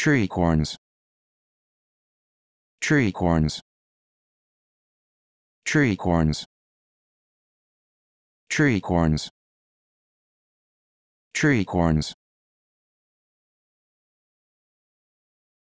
Tree corns. Tree corns. Tree corns. Tree corns. Tree corns.